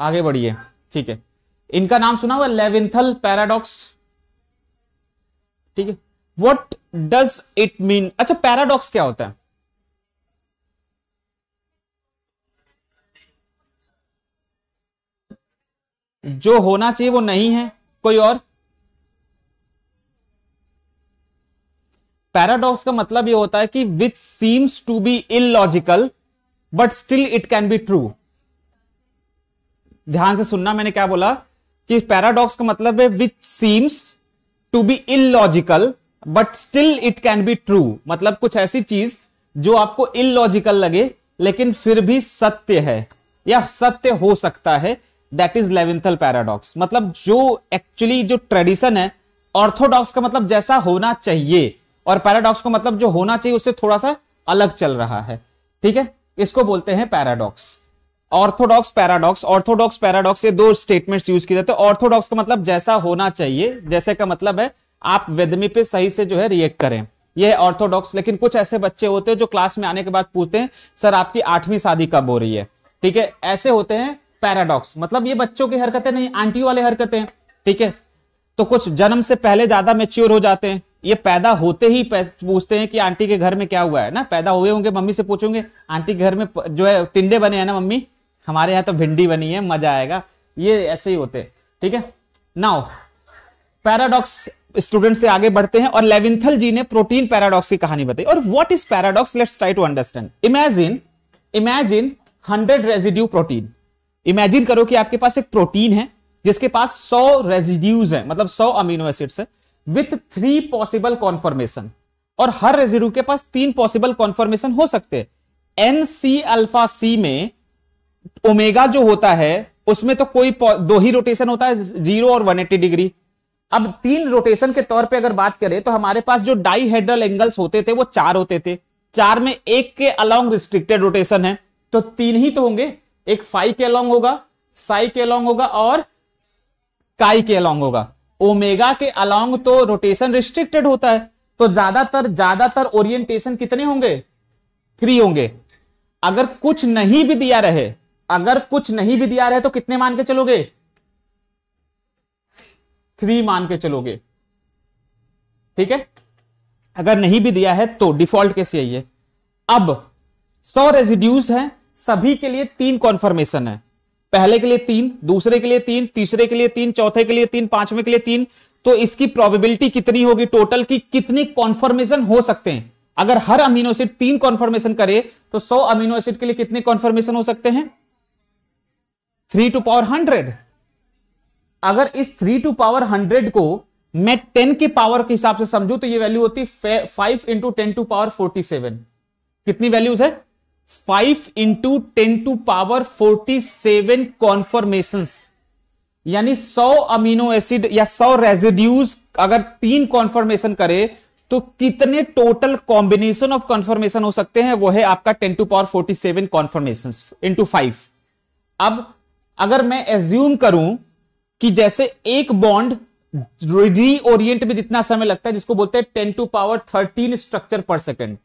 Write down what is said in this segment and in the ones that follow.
आगे बढ़िए ठीक है इनका नाम सुना हुआ लेविंथल पैराडॉक्स ठीक है वट डज इट मीन अच्छा पैराडॉक्स क्या होता है जो होना चाहिए वो नहीं है कोई और पैराडॉक्स का मतलब यह होता है कि which seems to be illogical but still it can be true ध्यान से सुनना मैंने क्या बोला कि पैराडॉक्स का मतलब है which seems to be illogical but still it can be true मतलब कुछ ऐसी चीज जो आपको इलॉजिकल लगे लेकिन फिर भी सत्य है या सत्य हो सकता है दैट इज लेवेंथल पैराडॉक्स मतलब जो एक्चुअली जो ट्रेडिशन है ऑर्थोडॉक्स का मतलब जैसा होना चाहिए और पैराडॉक्स को मतलब जो होना चाहिए उससे थोड़ा सा अलग चल रहा है ठीक है इसको बोलते हैं paradox orthodox paradox orthodox paradox ये दो स्टेटमेंट्स यूज किए जाते हैं ऑर्थोडॉक्स का मतलब जैसा होना चाहिए जैसे का मतलब है आप वेदमी पे सही से जो है रिएक्ट करें यह ऑर्थोडॉक्स लेकिन कुछ ऐसे बच्चे होते हैं जो क्लास में आने के बाद पूछते हैं सर आपकी आठवीं शादी कब हो रही है ठीक है ऐसे होते हैं पैराडॉक्स मतलब ये बच्चों की हरकतें नहीं आंटी वाले हरकतें ठीक है तो कुछ जन्म से पहले ज्यादा मेच्योर हो जाते हैं ये पैदा होते ही पूछते हैं कि आंटी के घर में क्या हुआ है ना पैदा हुए होंगे मम्मी से पूछेंगे आंटी के घर में जो है टिंडे बने हैं ना मम्मी हमारे यहाँ तो भिंडी बनी है मजा आएगा ये ऐसे ही होते हैं ठीक है नाउ पैराडॉक्स स्टूडेंट से आगे बढ़ते हैं और लेविंथल जी ने प्रोटीन पैराडॉक्स की कहानी बताई और what is paradox let's try to understand imagine imagine hundred residue protein imagine करो कि आपके पास एक प्रोटीन है जिसके पास सौ रेजिड्यूज है मतलब सौ अमीनो एसिड्स है विथ थ्री पॉसिबल कॉन्फॉर्मेशन और हर रेजिड्यू के पास तीन पॉसिबल कॉन्फॉर्मेशन हो सकते एन सी अल्फा सी में ओमेगा जो होता है उसमें तो कोई दो ही रोटेशन होता है जीरो और 180 डिग्री अब तीन रोटेशन के तौर पे अगर बात करें तो हमारे पास जो डाईहेड्रल एंगल्स होते थे वो चार होते थे चार में एक के अलोंग रिस्ट्रिक्टेड रोटेशन है तो तीन ही तो होंगे एक फाइव के अलोंग होगा साई के अलोंग होगा और काई के अलोंग होगा ओमेगा के अलोंग तो रोटेशन रिस्ट्रिक्टेड होता है तो ज्यादातर ज्यादातर ओरिएंटेशन कितने होंगे थ्री होंगे अगर कुछ नहीं भी दिया रहे अगर कुछ नहीं भी दिया रहे तो कितने मान के चलोगे थ्री मान के चलोगे ठीक है अगर नहीं भी दिया है तो डिफॉल्ट केस यही है अब सौ रेजिड्यूज हैं सभी के लिए तीन कॉन्फर्मेशन है पहले के लिए तीन दूसरे के लिए तीन तीसरे के लिए तीन चौथे के लिए तीन पांचवें के लिए तीन तो इसकी प्रोबेबिलिटी कितनी होगी टोटल की कितने कॉन्फर्मेशन हो सकते हैं अगर हर अमीनो एसिड तीन कॉन्फर्मेशन करे तो सौ अमीनो एसिड के लिए कितने कॉन्फर्मेशन हो सकते हैं थ्री टू पावर हंड्रेड अगर इस थ्री टू पावर हंड्रेड को मैं टेन के पावर के हिसाब से समझू तो ये वैल्यू होती five into ten to power forty seven कितनी वैल्यूज है five into ten to power forty seven conformation यानी सौ अमीनो एसिड या सौ रेजिड्यूज अगर तीन कॉन्फॉर्मेशन करे तो कितने टोटल कॉम्बिनेशन ऑफ कॉन्फॉर्मेशन हो सकते हैं वो है आपका ten to power forty seven conformation into five अब अगर मैं एज्यूम करूं कि जैसे एक बॉन्ड ओरियंट में जितना समय लगता है जिसको बोलते हैं ten to power thirteen structure per second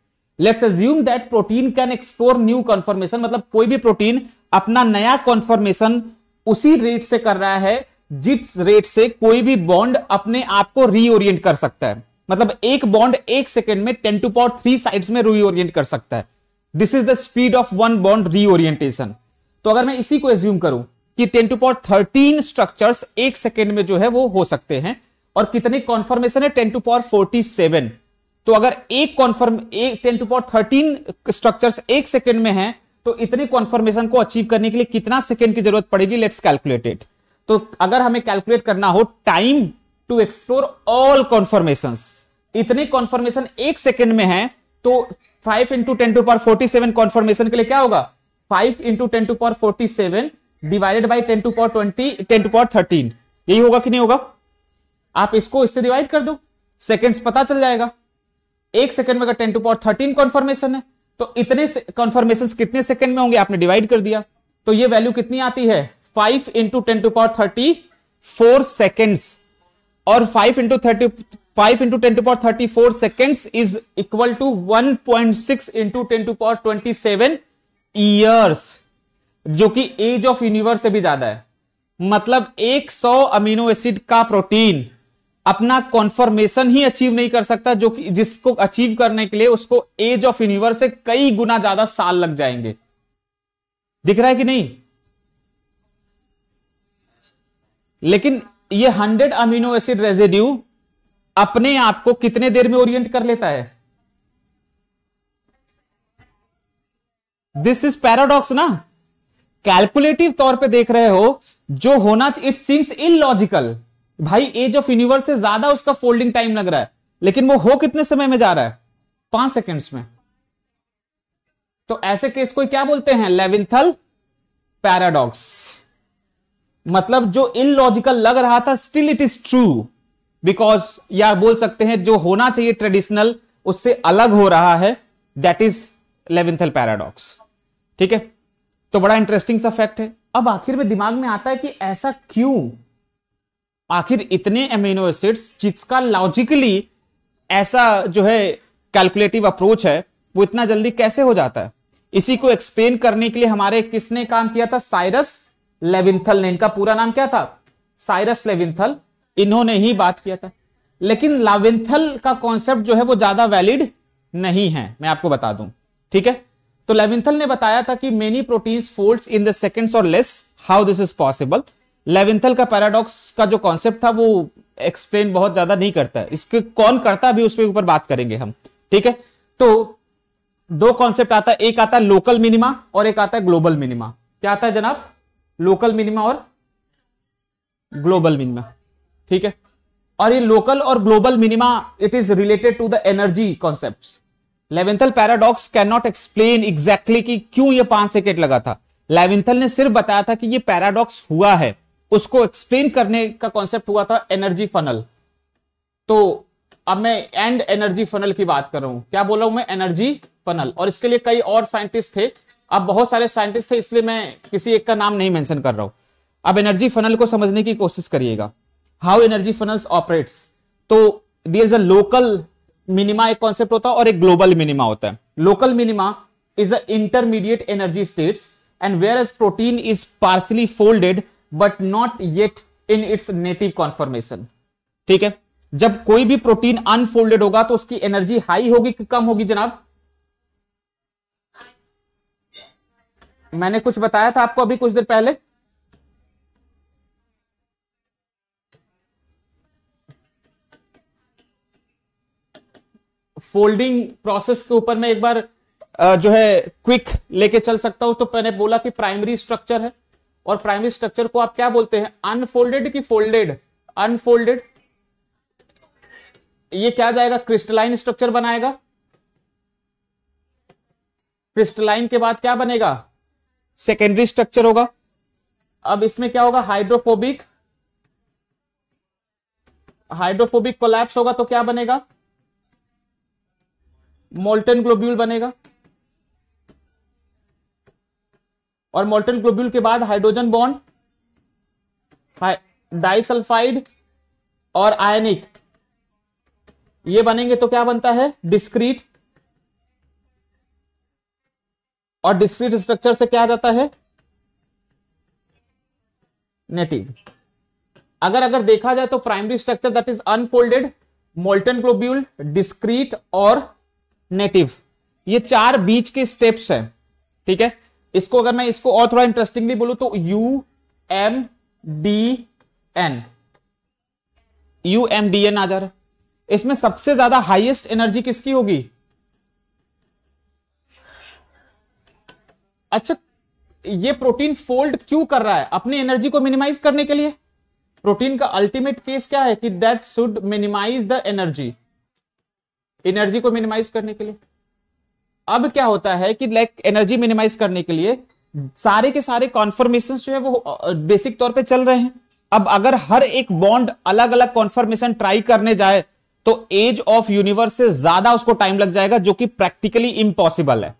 let's assume that protein can explore new conformation मतलब कोई भी प्रोटीन अपना नया कॉन्फॉर्मेशन उसी रेट से कर रहा है जिस रेट से कोई भी बॉन्ड अपने आप को रीओरियंट कर सकता है मतलब एक बॉन्ड एक सेकेंड में ten to point three side में रीओरियंट कर सकता है this is the speed of one bond reorientation तो अगर मैं इसी को एज्यूम करूं कि ten to point thirteen structure एक सेकेंड में जो है वो हो सकते हैं और कितने कॉन्फॉर्मेशन है ten to power forty seven तो अगर एक कॉन्फर्म एक ten to power thirteen structure एक सेकेंड में है तो इतने कॉन्फर्मेशन को अचीव करने के लिए कितना सेकेंड की जरूरत पड़ेगी लेट्स कैलकुलेट इट तो अगर हमें कैलकुलेट करना हो time to explore all conformation इतने कॉन्फर्मेशन एक सेकेंड में है तो five into ten to power forty seven conformation के लिए क्या होगा five into ten to power forty seven divided by ten to power twenty ten to power thirteen यही होगा कि नहीं होगा आप इसको इससे डिवाइड कर दो सेकेंड्स पता चल जाएगा एक सेकंड में अगर ten to power thirteen conformation है तो इतने कॉन्फर्मेशन कितने सेकंड में होंगे आपने डिवाइड कर दिया तो ये वैल्यू कितनी आती है five into ten to power thirty four seconds और five into thirty five into ten to power thirty four seconds is equal to one point six into ten to power twenty seven years जो कि as of universe से भी ज्यादा है मतलब एक सौ अमीनो एसिड का प्रोटीन अपना कॉन्फर्मेशन ही अचीव नहीं कर सकता जो कि जिसको अचीव करने के लिए उसको एज ऑफ यूनिवर्स से कई गुना ज्यादा साल लग जाएंगे दिख रहा है कि नहीं लेकिन ये हंड्रेड अमीनो एसिड रेजिड्यू अपने आप को कितने देर में ओरिएंट कर लेता है दिस इज पैराडॉक्स ना कैलकुलेटिव तौर पे देख रहे हो जो होना इट सीम्स इलॉजिकल भाई एज ऑफ यूनिवर्स से ज्यादा उसका फोल्डिंग टाइम लग रहा है लेकिन वो हो कितने समय में जा रहा है पांच सेकेंड्स में तो ऐसे केस को क्या बोलते हैं लेविंथल पैराडॉक्स मतलब जो लॉजिकल लग रहा था still it is true because या बोल सकते हैं जो होना चाहिए ट्रेडिशनल उससे अलग हो रहा है दैट इज लेविंथल पैराडॉक्स ठीक है तो बड़ा इंटरेस्टिंग सा फैक्ट है अब आखिर में दिमाग में आता है कि ऐसा क्यों आखिर इतने अमीनो एसिड्स जिसका लॉजिकली ऐसा जो है कैलकुलेटिव अप्रोच है वो इतना जल्दी कैसे हो जाता है इसी को एक्सप्लेन करने के लिए हमारे किसने काम किया था साइरस लेविंथल ने इनका पूरा नाम क्या था साइरस लेविंथल इन्होंने ही बात किया था लेकिन लाविंथल का कॉन्सेप्ट जो है वो ज्यादा वैलिड नहीं है मैं आपको बता दूं ठीक है तो लेविंथल ने बताया था कि many proteins folds in the seconds और less how this is possible Levinthal का पैराडॉक्स का जो कॉन्सेप्ट था वो एक्सप्लेन बहुत ज्यादा नहीं करता है इसके कौन करता भी उसके ऊपर बात करेंगे हम ठीक है तो दो कॉन्सेप्ट आता है एक आता है लोकल मिनिमा और एक आता है ग्लोबल मिनिमा क्या आता है जनाब लोकल मिनिमा और ग्लोबल मिनिमा ठीक है और ये लोकल और global minima it is related to the energy concept Levinthal paradox can not explain exactly कि क्यों ये पांच सेकेंड लगा था लेवेंथल ने सिर्फ बताया था कि ये पैराडॉक्स हुआ है उसको एक्सप्लेन करने का कॉन्सेप्ट हुआ था एनर्जी फनल तो अब मैं एंड एनर्जी फनल की बात कर रहा हूं क्या बोल रहा हूं मैं एनर्जी फनल और इसके लिए कई और साइंटिस्ट थे अब बहुत सारे साइंटिस्ट थे इसलिए मैं किसी एक का नाम नहीं मेंशन कर रहा हूं अब एनर्जी फनल को समझने की कोशिश करिएगा हाउ एनर्जी फनल्स ऑपरेट्स तो there is a local minima एक कॉन्सेप्ट होता है और एक ग्लोबल मिनिमा होता है local minima is a intermediate energy states and where as protein is partially folded but not yet in its native conformation ठीक है जब कोई भी प्रोटीन अनफोल्डेड होगा तो उसकी एनर्जी हाई होगी कि कम होगी जनाब मैंने कुछ बताया था आपको अभी कुछ देर पहले फोल्डिंग प्रोसेस के ऊपर मैं एक बार जो है क्विक लेके चल सकता हूं तो मैंने बोला कि प्राइमरी स्ट्रक्चर है और प्राइमरी स्ट्रक्चर को आप क्या बोलते हैं अनफोल्डेड की फोल्डेड अनफोल्डेड ये क्या जाएगा क्रिस्टलाइन स्ट्रक्चर बनाएगा क्रिस्टलाइन के बाद क्या बनेगा सेकेंडरी स्ट्रक्चर होगा अब इसमें क्या होगा हाइड्रोफोबिक हाइड्रोफोबिक कोलैप्स होगा तो क्या बनेगा मोल्टन ग्लोब्यूल बनेगा और मोल्टन ग्लोब्यूल के बाद हाइड्रोजन बॉन्ड डाइसल्फाइड और आयनिक ये बनेंगे तो क्या बनता है डिस्क्रीट और डिस्क्रीट स्ट्रक्चर से क्या जाता है नेटिव अगर अगर देखा जाए तो primary structure that is unfolded molten globule discrete और नेटिव ये चार बीच के स्टेप्स हैं ठीक है इसको अगर मैं इसको और थोड़ा इंटरेस्टिंगली बोलू तो U M D N U M D N आ जा रहा है इसमें सबसे ज्यादा हाइएस्ट एनर्जी किसकी होगी अच्छा ये प्रोटीन फोल्ड क्यों कर रहा है अपनी एनर्जी को मिनिमाइज करने के लिए प्रोटीन का अल्टीमेट केस क्या है कि that should minimize the energy energy को मिनिमाइज करने के लिए अब क्या होता है कि लाइक एनर्जी मिनिमाइज करने के लिए सारे के सारे कॉन्फर्मेशन जो है वो बेसिक तौर पे चल रहे हैं अब अगर हर एक बॉन्ड अलग अलग कॉन्फर्मेशन ट्राई करने जाए तो एज ऑफ यूनिवर्स से ज्यादा उसको टाइम लग जाएगा जो कि प्रैक्टिकली इम्पॉसिबल है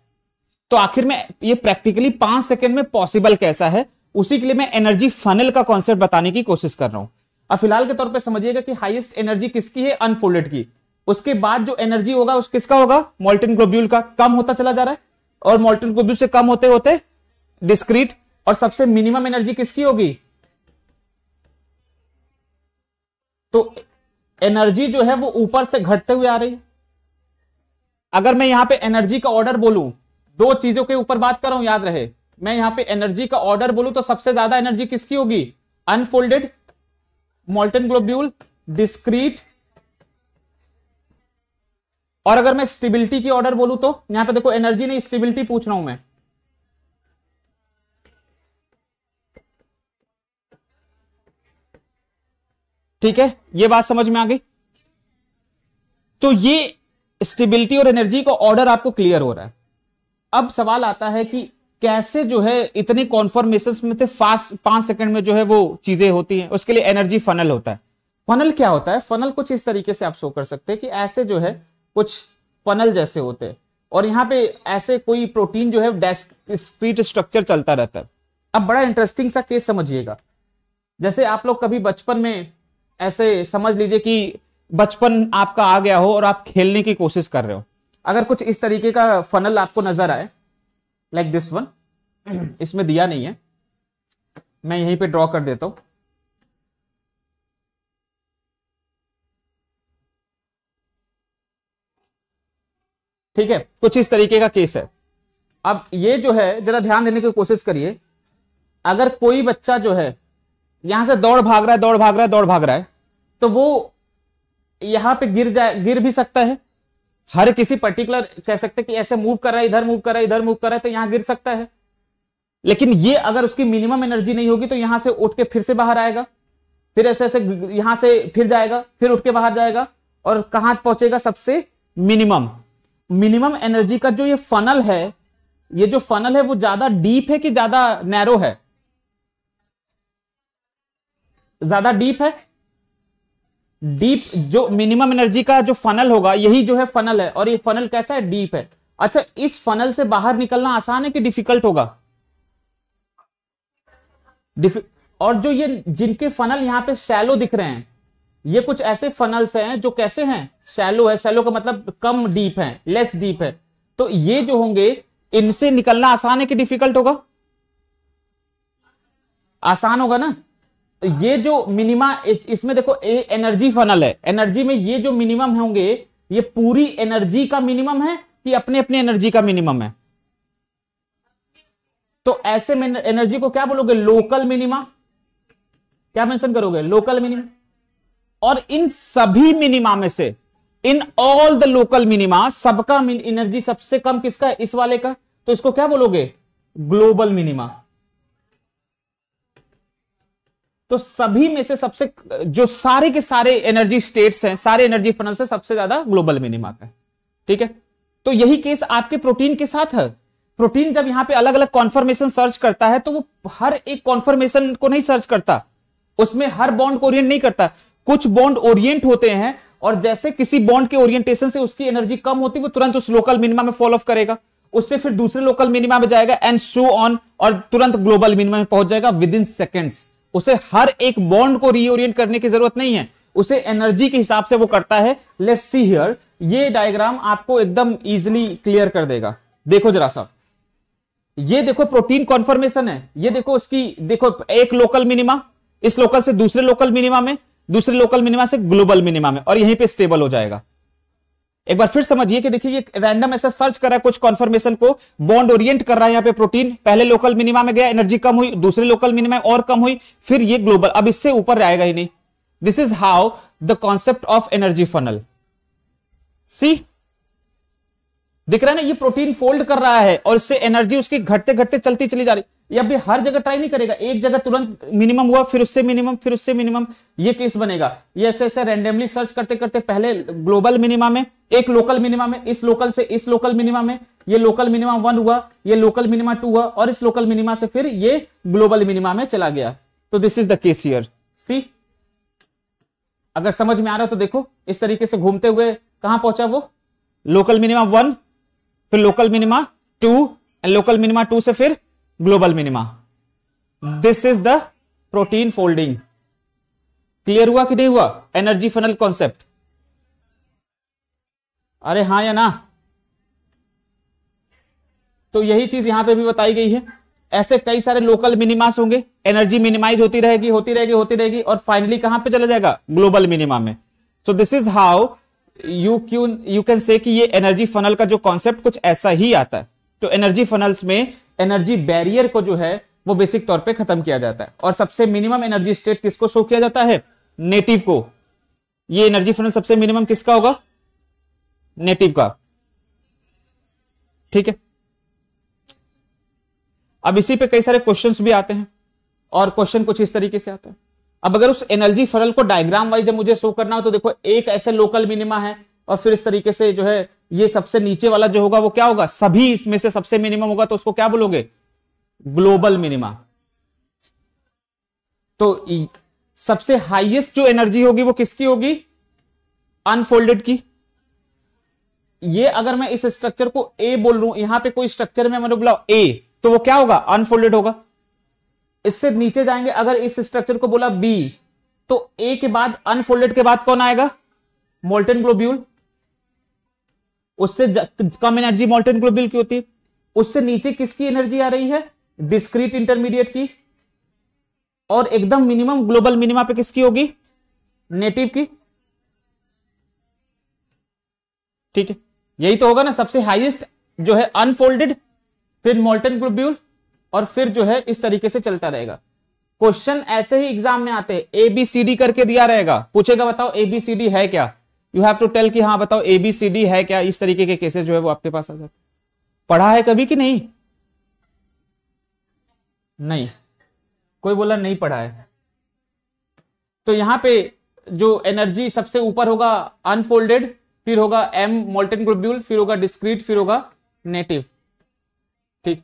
तो आखिर में ये प्रैक्टिकली पांच सेकेंड में पॉसिबल कैसा है उसी के लिए मैं एनर्जी फनल का कॉन्सेप्ट बताने की कोशिश कर रहा हूं अब फिलहाल के तौर पर समझिएगा कि हाइएस्ट एनर्जी किसकी है अनफोल्डेड की उसके बाद जो एनर्जी होगा उस किसका होगा मोल्टन ग्लोब्यूल का कम होता चला जा रहा है और मोल्टन ग्लोब्यूल से कम होते होते डिस्क्रीट और सबसे मिनिमम एनर्जी किसकी होगी तो एनर्जी जो है वो ऊपर से घटते हुए आ रही है अगर मैं यहां पे एनर्जी का ऑर्डर बोलूं दो चीजों के ऊपर बात कर रहा हूं याद रहे मैं यहां पे एनर्जी का ऑर्डर बोलूं तो सबसे ज्यादा एनर्जी किसकी होगी अनफोल्डेड मोल्टन ग्लोब्यूल डिस्क्रीट और अगर मैं स्टेबिलिटी की ऑर्डर बोलूं तो यहां पे देखो एनर्जी नहीं स्टेबिलिटी पूछ रहा हूं मैं ठीक है ये बात समझ में आ गई तो ये स्टेबिलिटी और एनर्जी का ऑर्डर आपको क्लियर हो रहा है अब सवाल आता है कि कैसे जो है इतने कॉन्फर्मेशन में थे फास्ट पांच सेकंड में जो है वो चीजें होती हैं उसके लिए एनर्जी फनल होता है फनल क्या होता है फनल कुछ इस तरीके से आप शो कर सकते हैं कि ऐसे जो है कुछ पनल जैसे होते हैं और यहाँ पे ऐसे कोई प्रोटीन जो है डिस्क्रीट स्ट्रक्चर चलता रहता है अब बड़ा इंटरेस्टिंग सा केस समझिएगा जैसे आप लोग कभी बचपन में ऐसे समझ लीजिए कि बचपन आपका आ गया हो और आप खेलने की कोशिश कर रहे हो अगर कुछ इस तरीके का फनल आपको नजर आए लाइक दिस वन इसमें दिया नहीं है मैं यहीं पे ड्रॉ कर देता हूं ठीक है कुछ इस तरीके का केस है अब ये जो है जरा ध्यान देने की कोशिश करिए अगर कोई बच्चा जो है यहां से दौड़ भाग रहा है दौड़ भाग रहा है दौड़ भाग रहा है तो वो यहां पे गिर जाए गिर भी सकता है हर किसी पर्टिकुलर कह सकते हैं कि ऐसे मूव कर रहा है इधर मूव कर रहा है इधर मूव कर रहा है तो यहां गिर सकता है लेकिन ये अगर उसकी मिनिमम एनर्जी नहीं होगी तो यहां से उठ के फिर से बाहर आएगा फिर ऐसे ऐसे यहां से फिर जाएगा फिर उठ के बाहर जाएगा और कहां पहुंचेगा सबसे मिनिमम मिनिमम एनर्जी का जो ये फनल है ये जो फनल है वो ज्यादा डीप है कि ज्यादा नैरो है ज्यादा डीप है डीप जो मिनिमम एनर्जी का जो फनल होगा यही जो है फनल है और ये फनल कैसा है डीप है अच्छा इस फनल से बाहर निकलना आसान है कि डिफिकल्ट होगा डिफिक और जो ये जिनके फनल यहां पे शैलो दिख रहे हैं ये कुछ ऐसे फनल्स हैं जो कैसे हैं शैलो है शैलो का मतलब कम डीप है लेस डीप है तो ये जो होंगे इनसे निकलना आसान है कि डिफिकल्ट होगा आसान होगा ना ये जो मिनिमा इसमें देखो ए एनर्जी फनल है एनर्जी में ये जो मिनिमम होंगे ये पूरी एनर्जी का मिनिमम है कि अपने अपने एनर्जी का मिनिमम है तो ऐसे में एनर्जी को क्या बोलोगे लोकल मिनिमा क्या मेंशन करोगे लोकल मिनिमा और इन सभी मिनिमा में से in all the local minima सबका एनर्जी सबसे कम किसका है इस वाले का तो इसको क्या बोलोगे ग्लोबल मिनिमा तो सभी में से सबसे जो सारे के सारे एनर्जी स्टेट्स हैं सारे एनर्जी फनल से सबसे ज्यादा ग्लोबल मिनिमा का ठीक है तो यही केस आपके प्रोटीन के साथ है प्रोटीन जब यहां पे अलग अलग कॉन्फर्मेशन सर्च करता है तो वो हर एक कॉन्फर्मेशन को नहीं सर्च करता उसमें हर बॉन्ड को नहीं करता कुछ बॉन्ड ओरिएंट होते हैं और जैसे किसी बॉन्ड के ओरिएंटेशन से उसकी एनर्जी कम होती है वो तुरंत उस लोकल मिनिमा में फॉलो ऑफ करेगा उससे फिर दूसरे लोकल मिनिमा में जाएगा एंड सो ऑन और तुरंत ग्लोबल मिनिमा में पहुंच जाएगा विद इन सेकेंड्स उसे हर एक बॉन्ड को रीओरियंट करने की जरूरत नहीं है उसे एनर्जी के हिसाब से वो करता है लेट सी हियर ये डायग्राम आपको एकदम इजिली क्लियर कर देगा देखो जरा सा ये देखो प्रोटीन कॉन्फर्मेशन है ये देखो उसकी देखो एक लोकल मिनिमा इस लोकल से दूसरे लोकल मिनिमा में दूसरे लोकल मिनिमा से ग्लोबल मिनिमा में और यहीं पे स्टेबल हो जाएगा एक बार फिर समझिए कि देखिए ये रैंडम ऐसा सर्च कर रहा है कुछ कॉन्फर्मेशन को बॉन्ड ओरिएंट कर रहा है यहाँ पे प्रोटीन पहले लोकल मिनिमा में गया एनर्जी कम हुई दूसरे लोकल मिनिमा और कम हुई फिर ये ग्लोबल अब इससे ऊपर आएगा ही नहीं this is how the concept of energy funnel सी दिख रहा है ना ये प्रोटीन फोल्ड कर रहा है और इससे एनर्जी उसकी घटते घटते चलती चली जा रही या भी हर जगह ट्राई नहीं करेगा एक जगह तुरंत मिनिमम हुआ फिर उससे मिनिमम फिर उससे मिनिमम ये केस बनेगा ये ऐसे ऐसे रैंडमली सर्च करते करते पहले ग्लोबल मिनिमा में एक लोकल मिनिमम में इस लोकल से इस लोकल मिनिमम में ये लोकल मिनिमा वन हुआ ये लोकल मिनिमा टू हुआ और इस लोकल मिनिमा से फिर ये ग्लोबल मिनिमा में चला गया तो this is the case here see अगर समझ में आ रहा तो देखो इस तरीके से घूमते हुए कहां पहुंचा वो लोकल मिनिमा वन फिर local minima two and local minima two से फिर global minima this is the protein folding clear हुआ कि नहीं हुआ एनर्जी फनल कॉन्सेप्ट अरे हाँ या ना तो यही चीज यहां पे भी बताई गई है ऐसे कई सारे लोकल मिनिमास होंगे एनर्जी मिनिमाइज होती रहेगी होती रहेगी होती रहेगी और फाइनली कहां पे चला जाएगा ग्लोबल मिनिमा में so this is how you क्यू यू कैन से कि ये एनर्जी फनल का जो कॉन्सेप्ट कुछ ऐसा ही आता है तो एनर्जी फनल्स में एनर्जी बैरियर को जो है वो बेसिक तौर पे खत्म किया जाता है और सबसे मिनिमम एनर्जी स्टेट किसको शो किया जाता है नेटिव को ये एनर्जी फ्रेंड सबसे मिनिमम किसका होगा नेटिव का ठीक है अब इसी पे कई सारे क्वेश्चंस भी आते हैं और क्वेश्चन कुछ इस तरीके से आता है अब अगर उस एनर्जी फरल को डायग्राम वाइज जब मुझे शो करना हो तो देखो एक ऐसे लोकल मिनिमा है और फिर इस तरीके से जो है ये सबसे नीचे वाला जो होगा वो क्या होगा सभी इसमें से सबसे मिनिमम होगा तो उसको क्या बोलोगे ग्लोबल मिनिमा तो सबसे हाईएस्ट जो एनर्जी होगी वो किसकी होगी अनफोल्डेड की ये अगर मैं इस स्ट्रक्चर को ए बोल रू यहां पे कोई स्ट्रक्चर में मैंने बोला ए तो वो क्या होगा अनफोल्डेड होगा इससे नीचे जाएंगे अगर इस स्ट्रक्चर को बोला बी तो ए के बाद अनफोल्डेड के बाद कौन आएगा मोल्टन ग्लोब्यूल उससे कम एनर्जी मोल्टन ग्लोब्यूल की होती है उससे नीचे किसकी एनर्जी आ रही है डिस्क्रीट इंटरमीडिएट की और एकदम मिनिमम ग्लोबल मिनिमा पे किसकी होगी नेटिव की ठीक है यही तो होगा ना सबसे हाईएस्ट जो है अनफोल्डेड फिर मोल्टन ग्लोब्यूल और फिर जो है इस तरीके से चलता रहेगा क्वेश्चन ऐसे ही एग्जाम में आते हैं एबीसीडी करके दिया रहेगा पूछेगा बताओ एबीसीडी है क्या यू हैव टू टेल कि हाँ बताओ ए बी सी डी है क्या इस तरीके के केसेस जो है वो आपके पास आ जाते पढ़ा है कभी कि नहीं नहीं कोई बोला नहीं पढ़ा है तो यहां पे जो एनर्जी सबसे ऊपर होगा अनफोल्डेड फिर होगा एम मोल्टेन ग्लोब्यूल फिर होगा डिस्क्रीट फिर होगा नेटिव ठीक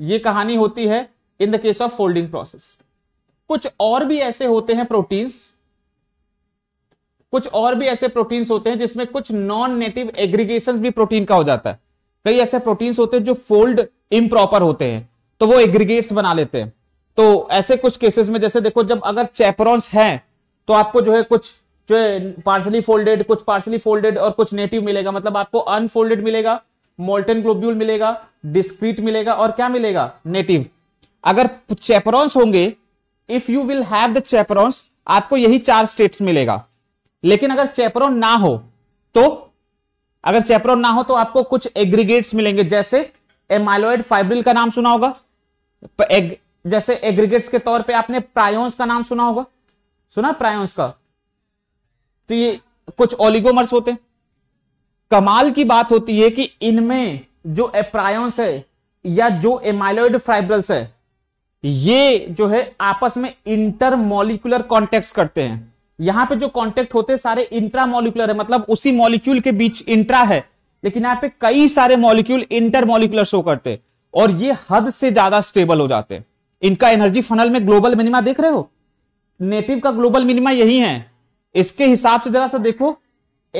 ये कहानी होती है in the case of folding process कुछ और भी ऐसे होते हैं प्रोटीन्स कुछ और भी ऐसे प्रोटीन्स होते हैं जिसमें कुछ नॉन नेटिव एग्रीगेशन भी प्रोटीन का हो जाता है कई ऐसे प्रोटीन्स होते हैं जो फोल्ड इम्प्रॉपर होते हैं तो वो एग्रीगेट्स बना लेते हैं तो ऐसे कुछ केसेस में जैसे देखो जब अगर चैपरॉन्स हैं तो आपको जो है कुछ जो है पार्सली फोल्डेड कुछ पार्सली फोल्डेड और कुछ नेटिव मिलेगा मतलब आपको अनफोल्डेड मिलेगा मोल्टन ग्लोब्यूल मिलेगा डिस्क्रीट मिलेगा और क्या मिलेगा नेटिव अगर चैपरॉन्स होंगे if you will have the chaperones आपको यही चार स्टेट्स मिलेगा लेकिन अगर चेपरोन ना हो तो अगर चेपरोन ना हो तो आपको कुछ एग्रीगेट्स मिलेंगे जैसे एमाइलोइड फाइब्रिल का नाम सुना होगा एग, जैसे एग्रीगेट्स के तौर पे आपने प्रायोन्स का नाम सुना होगा सुना प्रायोन्स का तो ये कुछ ओलिगोमर्स होते हैं कमाल की बात होती है कि इनमें जो एप्रायोन्स है या जो एमाइलोइड फाइब्रल्स है ये जो है आपस में इंटरमोलिकुलर कॉन्टेक्ट करते हैं यहां पे जो कांटेक्ट होते हैं सारे मॉलिकुलर है मतलब उसी मॉलिक्यूल के बीच इंट्रा है लेकिन यहां पे कई सारे मॉलिक्यूल मॉलिकुलर शो करते और ये हद से ज्यादा स्टेबल हो जाते इनका एनर्जी फनल में ग्लोबल मिनिमा देख रहे हो नेटिव का ग्लोबल मिनिमा यही है इसके हिसाब से जरा सा देखो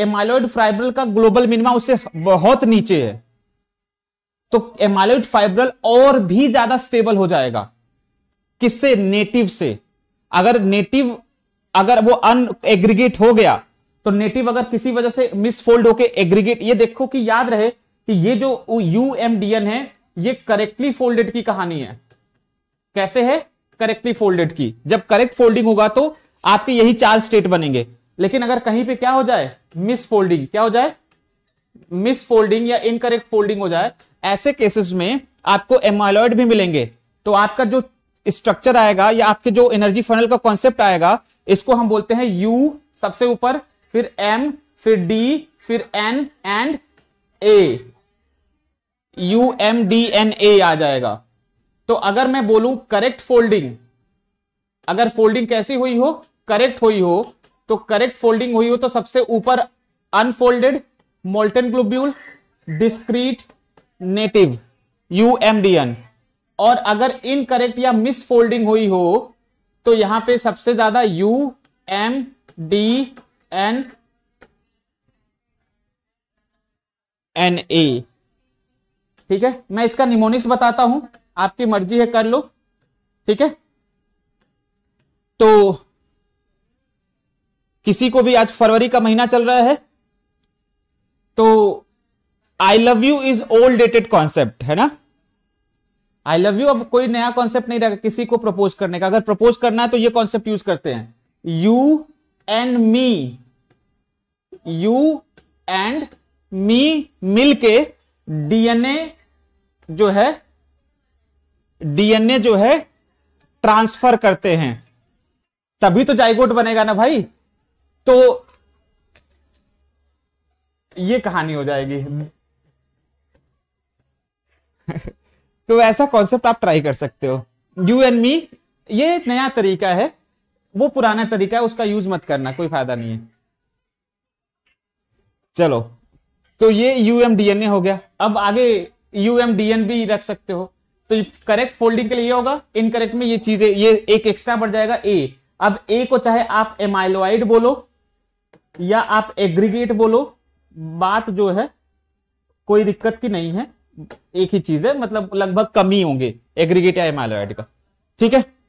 एमाइलॉइड फाइब्रल का ग्लोबल मिनिमा उससे बहुत नीचे है तो एमाइलॉइड फाइब्रल और भी ज्यादा स्टेबल हो जाएगा किससे नेटिव से अगर नेटिव अगर वो अन एग्रीगेट हो गया तो नेटिव अगर किसी वजह से मिसफोल्ड होके एग्रीगेट ये देखो कि याद रहे कि ये जो यू एम डी एन है ये करेक्टली फोल्डेड की कहानी है कैसे है करेक्टली फोल्डेड की जब करेक्ट फोल्डिंग होगा तो आपके यही चार स्टेट बनेंगे लेकिन अगर कहीं पे क्या हो जाए मिस फोल्डिंग क्या हो जाए मिस फोल्डिंग या इनकरेक्ट फोल्डिंग हो जाए ऐसे केसेस में आपको एमाइलॉयड भी मिलेंगे तो आपका जो स्ट्रक्चर आएगा या आपके जो एनर्जी फनल का कॉन्सेप्ट आएगा इसको हम बोलते हैं यू सबसे ऊपर फिर एम फिर डी फिर N and A U M D N A आ जाएगा तो अगर मैं बोलूं करेक्ट फोल्डिंग अगर फोल्डिंग कैसी हुई हो करेक्ट हुई हो तो करेक्ट फोल्डिंग हुई हो तो सबसे ऊपर unfolded molten globule discrete native UMDN और अगर इनकरेक्ट या मिस फोल्डिंग हुई हो तो यहां पे सबसे ज्यादा U M D N N A ठीक है मैं इसका निमोनिक्स बताता हूं आपकी मर्जी है कर लो ठीक है तो किसी को भी आज फरवरी का महीना चल रहा है तो I love you is old dated concept है ना आई लव यू अब कोई नया कॉन्सेप्ट नहीं रहेगा किसी को प्रपोज करने का अगर प्रपोज करना है तो ये कॉन्सेप्ट यूज करते हैं you and me you and me मिलके डीएनए जो है डीएनए जो है ट्रांसफर करते हैं तभी तो जाइगोट बनेगा ना भाई तो ये कहानी हो जाएगी तो ऐसा कॉन्सेप्ट आप ट्राई कर सकते हो यू एंड मी ये नया तरीका है वो पुराना तरीका है उसका यूज मत करना कोई फायदा नहीं है चलो तो ये U M D N A हो गया अब आगे यू एम डी एन भी रख सकते हो तो करेक्ट फोल्डिंग के लिए होगा इनकरेक्ट में ये चीजें ये एक एक्स्ट्रा बढ़ जाएगा ए अब ए को चाहे आप एमाइलोइड बोलो या आप एग्रीगेट बोलो बात जो है कोई दिक्कत की नहीं है एक ही चीज है मतलब लगभग कम ही होंगे एग्रीगेट या का ठीक है